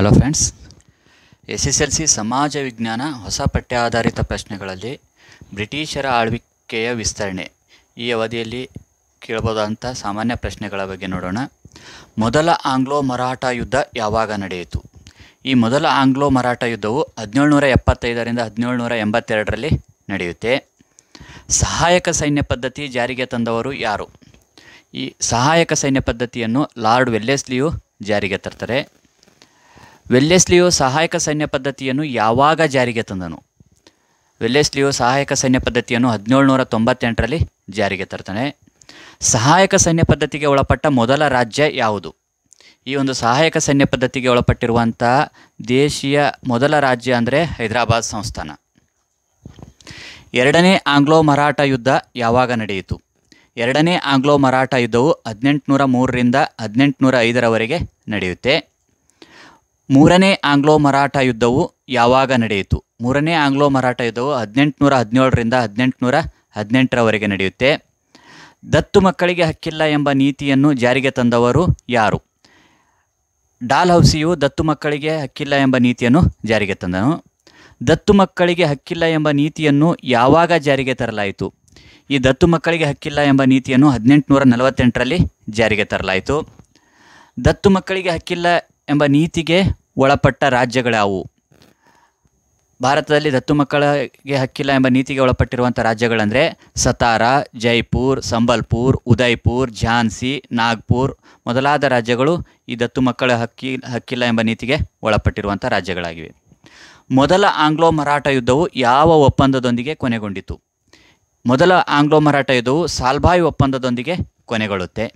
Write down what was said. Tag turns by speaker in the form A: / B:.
A: hello friends S S L C ಸಮಾಜ ವಿಜ್ಞಾನ ಹೊಸ ಪಠ್ಯ ಆಧಾರಿತ ಪ್ರಶ್ನೆಗಳಲ್ಲಿ ಬ್ರಿಟಿಷರ ಆಳ್ವಿಕೆಯ ವಿಸ್ತರಣೆ ಈ ಅವಧಿಯಲ್ಲಿ ಕೇಳಬಹುದಾದಂಥ ಸಾಮಾನ್ಯ ಪ್ರಶ್ನೆಗಳ ಬಗ್ಗೆ ನೋಡೋಣ ಮೊದಲ ಆಂಗ್ಲೋ ಮರಾಠ ಯುದ್ಧ ಯಾವಾಗ ನಡೆಯಿತು ಈ ಮೊದಲ ಆಂಗ್ಲೋ ಮರಾಠ ಯುದ್ಧವು ಹದಿನೇಳುನೂರ ಎಪ್ಪತ್ತೈದರಿಂದ ಹದಿನೇಳುನೂರ ಎಂಬತ್ತೆರಡರಲ್ಲಿ ನಡೆಯುತ್ತೆ ಸಹಾಯಕ ಸೈನ್ಯ ಪದ್ಧತಿ ಜಾರಿಗೆ ತಂದವರು ಯಾರು ಈ ಸಹಾಯಕ ಸೈನ್ಯ ಪದ್ಧತಿಯನ್ನು ಲಾರ್ಡ್ ವೆಲ್ಲೆಸ್ಲಿಯು ಜಾರಿಗೆ ತರ್ತಾರೆ ವೆಲ್ಲೆಸ್ಲಿಯೋ ಸಹಾಯಕ ಸೈನ್ಯ ಪದ್ಧತಿಯನ್ನು ಯಾವಾಗ ಜಾರಿಗೆ ತಂದನು ವೆಲ್ಲೆಸ್ಲಿಯೋ ಸಹಾಯಕ ಸೈನ್ಯ ಪದ್ಧತಿಯನ್ನು ನೂರ ತೊಂಬತ್ತೆಂಟರಲ್ಲಿ ಜಾರಿಗೆ ತರ್ತಾನೆ ಸಹಾಯಕ ಸೈನ್ಯ ಪದ್ಧತಿಗೆ ಒಳಪಟ್ಟ ಮೊದಲ ರಾಜ್ಯ ಯಾವುದು ಈ ಒಂದು ಸಹಾಯಕ ಸೈನ್ಯ ಪದ್ಧತಿಗೆ ಒಳಪಟ್ಟಿರುವಂಥ ದೇಶೀಯ ಮೊದಲ ರಾಜ್ಯ ಅಂದರೆ ಹೈದರಾಬಾದ್ ಸಂಸ್ಥಾನ ಎರಡನೇ ಆಂಗ್ಲೋ ಮರಾಠ ಯುದ್ಧ ಯಾವಾಗ ನಡೆಯಿತು ಎರಡನೇ ಆಂಗ್ಲೋ ಮರಾಠ ಯುದ್ಧವು ಹದಿನೆಂಟುನೂರ ಮೂರರಿಂದ ಹದಿನೆಂಟುನೂರ ಐದರವರೆಗೆ ನಡೆಯುತ್ತೆ ಮೂರನೇ ಆಂಗ್ಲೋ ಮರಾಠ ಯುದ್ಧವು ಯಾವಾಗ ನಡೆಯಿತು ಮೂರನೇ ಆಂಗ್ಲೋ ಮರಾಠ ಯುದ್ಧವು ಹದಿನೆಂಟುನೂರ ಹದಿನೇಳರಿಂದ ಹದಿನೆಂಟುನೂರ ಹದಿನೆಂಟರವರೆಗೆ ನಡೆಯುತ್ತೆ ದತ್ತು ಮಕ್ಕಳಿಗೆ ಹಕ್ಕಿಲ್ಲ ಎಂಬ ನೀತಿಯನ್ನು ಜಾರಿಗೆ ತಂದವರು ಯಾರು ಡಾಲ್ ಹೌಸಿಯು ದತ್ತು ಮಕ್ಕಳಿಗೆ ಹಕ್ಕಿಲ್ಲ ಎಂಬ ನೀತಿಯನ್ನು ಜಾರಿಗೆ ತಂದನು ದತ್ತು ಮಕ್ಕಳಿಗೆ ಹಕ್ಕಿಲ್ಲ ಎಂಬ ನೀತಿಯನ್ನು ಯಾವಾಗ ಜಾರಿಗೆ ತರಲಾಯಿತು ಈ ದತ್ತು ಮಕ್ಕಳಿಗೆ ಹಕ್ಕಿಲ್ಲ ಎಂಬ ನೀತಿಯನ್ನು ಹದಿನೆಂಟುನೂರ ನಲವತ್ತೆಂಟರಲ್ಲಿ ಜಾರಿಗೆ ತರಲಾಯಿತು ದತ್ತು ಮಕ್ಕಳಿಗೆ ಹಕ್ಕಿಲ್ಲ ಎಂಬ ನೀತಿಗೆ ಒಳಪಟ್ಟ ರಾಜ್ಯಗಳ್ಯಾವು ಭಾರತದಲ್ಲಿ ದತ್ತು ಮಕ್ಕಳಿಗೆ ಹಕ್ಕಿಲ್ಲ ಎಂಬ ನೀತಿಗೆ ಒಳಪಟ್ಟಿರುವಂಥ ರಾಜ್ಯಗಳಂದರೆ ಸತಾರ ಜೈಪುರ್ ಸಂಬಲ್ಪುರ್ ಉದಯ್ಪುರ್ ಝಾನ್ಸಿ ನಾಗ್ಪುರ್ ಮೊದಲಾದ ರಾಜ್ಯಗಳು ಈ ದತ್ತು ಮಕ್ಕಳ ಹಕ್ಕಿ ಹಕ್ಕಿಲ್ಲ ಎಂಬ ನೀತಿಗೆ ಒಳಪಟ್ಟಿರುವಂಥ ರಾಜ್ಯಗಳಾಗಿವೆ ಮೊದಲ ಆಂಗ್ಲೋ ಮರಾಠ ಯುದ್ಧವು ಯಾವ ಒಪ್ಪಂದದೊಂದಿಗೆ ಕೊನೆಗೊಂಡಿತು ಮೊದಲ ಆಂಗ್ಲೋ ಮರಾಠ ಯುದ್ಧವು ಸಾಲ್ಭಾಯಿ ಒಪ್ಪಂದದೊಂದಿಗೆ ಕೊನೆಗೊಳ್ಳುತ್ತೆ